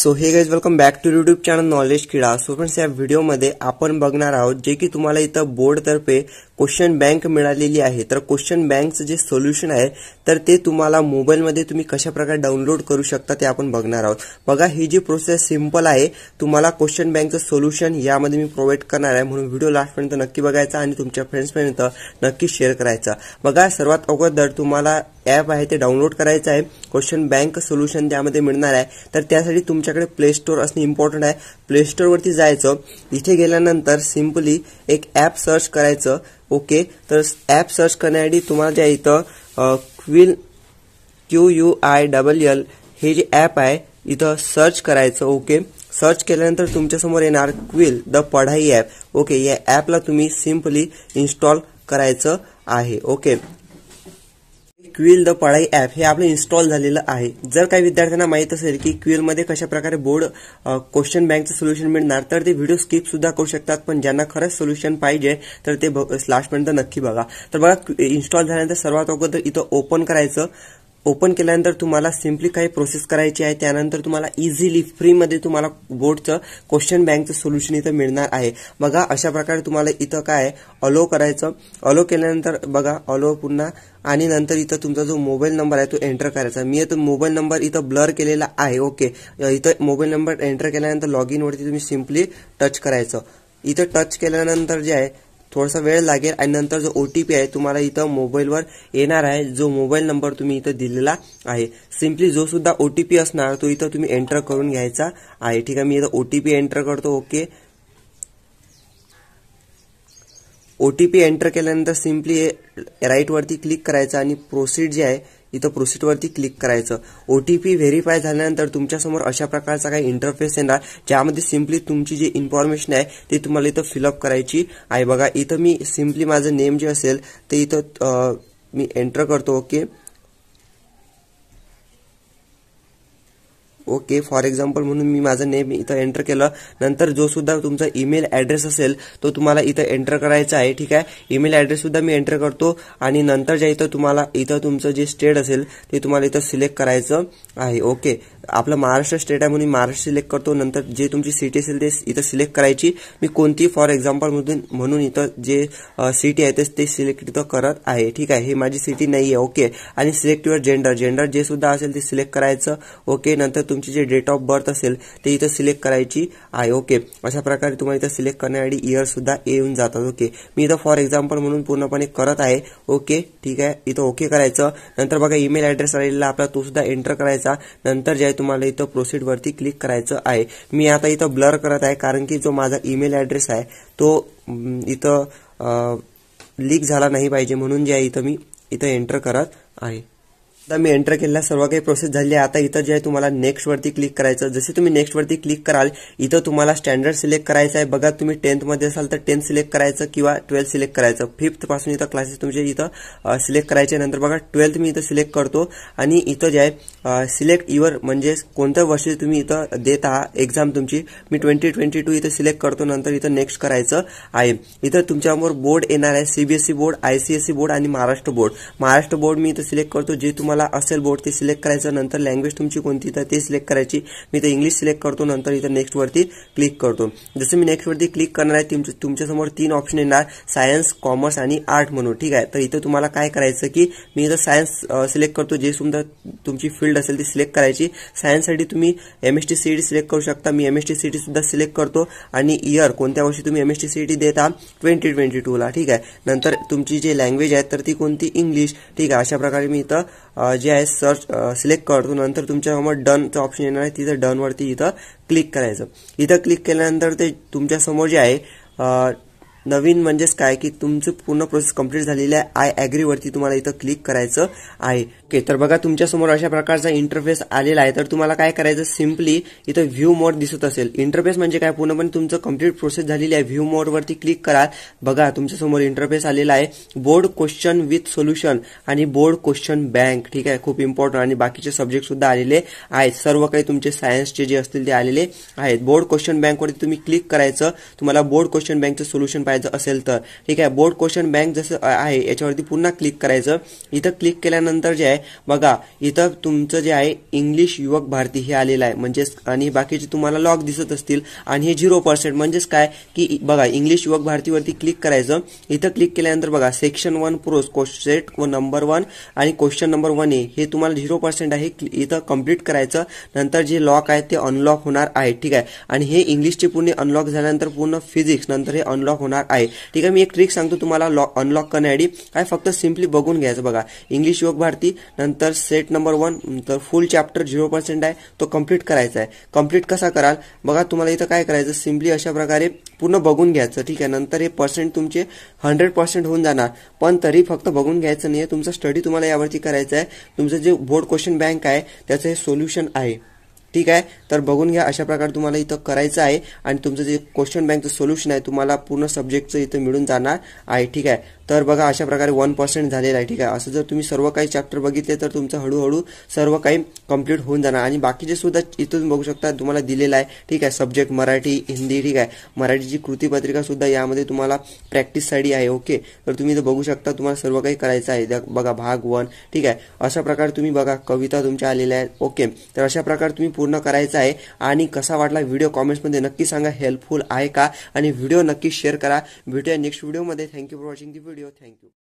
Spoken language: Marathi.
सो हे guys welcome back to YouTube channel knowledge Krida so friends या व्हिडिओमध्ये आपण बघणार आहोत जे की तुम्हाला इथं बोर्डतर्फे क्वेश्चन बँक मिळालेली आहे तर क्वेश्चन बँकचं जे सोल्युशन आहे तर ते तुम्हाला मोबाईलमध्ये तुम्ही कशा प्रकारे डाउनलोड करू शकता ते आपण बघणार आहोत बघा ही जी प्रोसेस सिम्पल आहे तुम्हाला क्वेश्चन बँकचं सोल्युशन यामध्ये मी प्रोव्हाइड करणार आहे म्हणून व्हिडिओ लास्टपर्यंत नक्की बघायचा आणि तुमच्या फ्रेंड्सपर्यंत नक्की शेअर करायचा बघा सर्वात अगोदर तुम्हाला ॲप आहे ते डाउनलोड करायचं आहे क्वेश्चन बँक सोल्युशन त्यामध्ये मिळणार आहे तर त्यासाठी तुमच्याकडे प्ले स्टोअर असणे इम्पॉर्टंट आहे प्ले स्टोअरवरती जायचं इथे गेल्यानंतर सिम्पली एक ॲप सर्च करायचं ओके तर ॲप सर्च करण्यासाठी तुम्हाला ज्या इथं Quill Q U I double L हे जे ॲप आहे इथं सर्च करायचं ओके सर्च केल्यानंतर तुमच्यासमोर येणार Quill the Padhai app okay या ॲपला तुम्ही सिम्पली इन्स्टॉल करायचं आहे okay Quill the Padhai app हे आपलं इन्स्टॉल झालेलं आहे जर काही विद्यार्थ्यांना माहीत असेल की क्विलमध्ये कशाप्रकारे बोर्ड क्वेश्चन बँकचं सोल्युशन मिळणार तर ते व्हिडिओ स्किप सुद्धा करू शकतात पण ज्यांना खरंच सोल्युशन पाहिजे तर ते लास्टपर्यंत नक्की बघा तर बघा इन्स्टॉल झाल्यानंतर सर्वात अगोदर इथं ओपन करायचं ओपन केल्यानंतर तुम्हाला सिम्पली काही प्रोसेस करायची आहे त्यानंतर तुम्हाला इझिली फ्रीमध्ये तुम्हाला बोर्डचं क्वेश्चन बँकचं सोल्युशन इथं मिळणार आहे बघा अशा प्रकारे तुम्हाला इथं काय अलो करायचं अलो केल्यानंतर बघा अलो पुन्हा आणि नंतर इथं तुमचा जो मोबाईल नंबर आहे तो एंटर करायचा मी इथं मोबाईल नंबर इथं ब्लर केलेला आहे ओके इथं मोबाईल नंबर एंटर केल्यानंतर लॉग इनवरती तुम्ही सिम्पली टच करायचं इथं टच केल्यानंतर जे आहे थोडासा वेळ लागेल आणि नंतर जो ओ टी पी आहे तुम्हाला इथं मोबाईलवर येणार आहे जो मोबाईल नंबर तुम्ही इथं दिलेला आहे सिम्पली जो सुद्धा ओ टी पी असणार तो इथं तुम्ही एंटर करून घ्यायचा आहे ठीक आहे मी इथं ओ टी पी एंटर करतो okay O T P enter केल्यानंतर सिम्पली राईटवरती क्लिक करायचं आणि प्रोसीड जे आहे इथं प्रोसिडवरती क्लिक करायचं ओ टी पी व्हेरीफाय झाल्यानंतर तुमच्यासमोर अशा प्रकारचा काही इंटरफेस येणार ज्यामध्ये सिम्पली तुमची जी इन्फॉर्मेशन आहे ती तुम्हाला इथं फिलअप करायची आहे बघा इथं मी सिम्पली माझं नेम जे असेल ते इथं मी एंटर करतो ओके ओके फॉर एक्झाम्पल म्हणून मी माझं नेम इथं एंटर केलं नंतर जो सुद्धा तुमचा ईमेल ॲड्रेस असेल तो तुम्हाला इथं एंटर करायचा आहे ठीक आहे ईमेल ॲड्रेस सुद्धा मी एंटर करतो आणि नंतर ज्या इथं तुम्हाला इथं तुमचं जे स्टेट असेल ते तुम्हाला इथं सिलेक्ट करायचं आहे ओके आपलं महाराष्ट्र स्टेट आहे म्हणून महाराष्ट्र सिलेक्ट करतो नंतर जे तुमची सिटी असेल ते इथं सिलेक्ट करायची मी कोणती फॉर एक्झाम्पल म्हणून इथं जे सिटी आहे ते सिलेक्ट इथं करत आहे ठीक आहे हे माझी सिटी नाही आहे ओके आणि सिलेक्ट युअर जेंडर जेंडर जे सुद्धा असेल ते सिलेक्ट करायचं ओके नंतर तुम तुमची जे डेट ऑफ बर्थ असेल ते इथं सिलेक्ट करायची आहे ओके अशा प्रकारे तुम्हाला इथं सिलेक्ट करण्यासाठी सुद्धा येऊन जातात ओके मी इथं फॉर एक्झाम्पल म्हणून पूर्णपणे करत आहे ओके ठीक आहे इथं ओके करायचं नंतर बघा ईमेल ॲड्रेस आलेला आपला तो सुद्धा एंटर करायचा नंतर जे आहे तुम्हाला इथं वरती क्लिक करायचं आहे मी आता इथं ब्लर करत आहे कारण की जो माझा ईमेल ॲड्रेस आहे तो इथं लीक झाला नाही पाहिजे म्हणून जे आहे इथं मी इथं एंटर करत आहे आता मी एंटर केलेला सर्व काही प्रोसेस झाली आहे आता इथं जे आहे तुम्हाला नेक्स्ट वरती क्लिक करायचं जसे तुम्ही नेक्स्ट वरती क्लिक कराल इथं तुम्हाला स्टँडर्ड सिलेक्ट करायचं आहे बघा तुम्ही मध्ये असाल तर टेन्थ सिलेक्ट करायचं किंवा ट्वेल्थ सिलेक्ट करायचं फिफ्थपासून इथं क्लासेस तुमचे इथं सिलेक्ट करायचे नंतर बघा ट्वेल्थ मी इथं सिलेक्ट करतो आणि इथं जे आहे सिलेक्ट युअर म्हणजे कोणत्या वर्षी तुम्ही इथं देत आहात एक्झाम तुमची मी ट्वेंटी ट्वेंटी टू इथं सिलेक्ट करतो नंतर इथं नेक्स्ट करायचं आहे इथं तुमच्यावर बोर्ड येणार आहे सीबीएसई बोर्ड आयसीएसई बोर्ड आणि महाराष्ट्र बोर्ड महाराष्ट्र बोर्ड मी इथं सिलेक्ट करतो जे तुम्हाला तुम्हाला असेल बोर्ड ते सिलेक्ट करायचं नंतर लँग्वेज तुमची कोणती तर ते सिलेक्ट करायची मी तर इंग्लिश सिलेक्ट करतो नंतर इथं नेक्स्टवरती क्लिक करतो जसं मी नेक्स्टवरती क्लिक करणार आहे तुमच्या तुमच्यासमोर तीन ऑप्शन येणार सायन्स कॉमर्स आणि आर्ट म्हणून ठीक आहे तर इथं तुम्हाला काय करायचं की मी इथं सायन्स सिलेक्ट करतो जे सुद्धा तुमची फील्ड असेल ती सिलेक्ट करायची सायन्ससाठी तुम्ही M S T C select करू शकता मी एम एस टी सी सुद्धा सिलेक्ट करतो आणि इयर कोणत्या वर्षी तुम्ही M S T C T देता ट्वेंटी ट्वेंटी टूला ठीक आहे नंतर तुमची जी लँग्वेज आहे तर ती कोणती इंग्लिश ठीक आहे अशा प्रकारे मी इथं जे आहे सर्च सिलेक्ट करतो नंतर तुमच्यासमोर डनचं ऑप्शन येणार आहे तिथं डनवरती इथं क्लिक करायचं इथं क्लिक केल्यानंतर ते तुमच्यासमोर जे आहे नवीन म्हणजेच काय की तुमचं पूर्ण प्रोसेस कंप्लीट झालेली आहे आय वरती तुम्हाला इथं क्लिक करायचं आहे ओके तर बघा तुमच्यासमोर अशा प्रकारचा इंटरफेस आलेला आहे तर तुम्हाला काय करायचं सिम्पली इथं व्ह्यू मोड दिसत असेल इंटरफेस म्हणजे काय पूर्णपणे तुमचं कंप्लीट प्रोसेस झालेली आहे व्ह्यू वरती क्लिक करा बघा तुमच्यासमोर इंटरफेस आलेला आहे बोर्ड क्वेश्चन विथ सोल्युशन आणि बोर्ड क्वेश्चन बँक ठीक आहे खूप इम्पॉर्टंट आणि बाकीचे सब्जेक्ट सुद्धा आलेले आहेत सर्व काही तुमचे सायन्सचे जे असतील ते आलेले आहेत बोर्ड क्वेश्चन वरती तुम्ही क्लिक करायचं तुम्हाला बोर्ड क्वेश्चन बँकचं सोल्युशन पाहिजे असेल तर ठीक आहे बोर्ड क्वेश्चन बँक जसं आहे याच्यावरती पुन्हा क्लिक करायचं इथं क्लिक केल्यानंतर जे आहे बघा इथं तुमचं जे आहे इंग्लिश युवक भारती हे आलेलं आहे म्हणजेच आणि बाकीचे तुम्हाला लॉक दिसत असतील आणि हे झिरो पर्सेंट म्हणजेच काय की बघा इंग्लिश युवक भारतीवरती क्लिक करायचं इथं क्लिक केल्यानंतर बघा सेक्शन वन प्रोस व नंबर वन आणि क्वेश्चन नंबर वन ए हे तुम्हाला झिरो पर्सेंट आहे इथं कम्प्लीट करायचं नंतर जे लॉक आहे ते अनलॉक होणार आहे ठीक आहे आणि हे इंग्लिशचे पूर्ण अनलॉक झाल्यानंतर पूर्ण फिजिक्स नंतर हे अनलॉक होणार आहे ठीक आहे मी एक ट्रिक सांगतो तुम्हाला लॉ अनलॉक करण्यासाठी काय फक्त सिम्पली बघून घ्यायचं बघा इंग्लिश योग भारती नंतर सेट नंबर वन तर फुल चॅप्टर झिरो पर्सेंट आहे तो कम्प्लीट करायचा आहे कम्प्लीट कसा कराल बघा तुम्हाला इथं काय करायचं सिम्पली अशा प्रकारे पूर्ण बघून घ्यायचं ठीक आहे नंतर हे पर्सेंट तुमचे हंड्रेड पर्सेंट होऊन जाणार पण तरी फक्त बघून घ्यायचं नाही आहे तुमचा स्टडी तुम्हाला यावरती करायचा आहे तुमचं जे बोर्ड क्वेश्चन बँक आहे त्याचं हे सोल्युशन आहे ठीक आहे तर बघून घ्या अशा प्रकारे तुम्हाला इथं करायचं आहे आणि तुमचं जे क्वेश्चन बँकचं सोल्युशन आहे तुम्हाला पूर्ण सब्जेक्टचं इथं मिळून जाणार आहे ठीक आहे तर बघा अशा प्रकारे वन पर्सेंट झालेला आहे ठीक आहे असं जर तुम्ही सर्व काही चॅप्टर बघितले तर तुमचं हळूहळू सर्व काही कंप्लीट होऊन जाणार आणि जे सुद्धा इथून बघू शकता तुम्हाला दिलेलं आहे ठीक आहे सब्जेक्ट मराठी हिंदी ठीक आहे मराठीची कृतीपत्रिका सुद्धा यामध्ये तुम्हाला प्रॅक्टिससाठी आहे ओके तर तुम्ही इथं बघू शकता तुम्हाला सर्व काही करायचं आहे बघा भाग वन ठीक आहे अशा प्रकारे तुम्ही बघा कविता तुमच्या आलेल्या आहेत ओके तर अशा प्रकारे तुम्ही पूर्ण करायचं आहे आणि कसा वाटला व्हिडिओ कॉमेंट्समध्ये नक्की सांगा हेल्पफुल आहे का आणि व्हिडिओ नक्की शेअर करा भेटूया नेक्स्ट व्हिडिओमध्ये thank you for watching the video thank you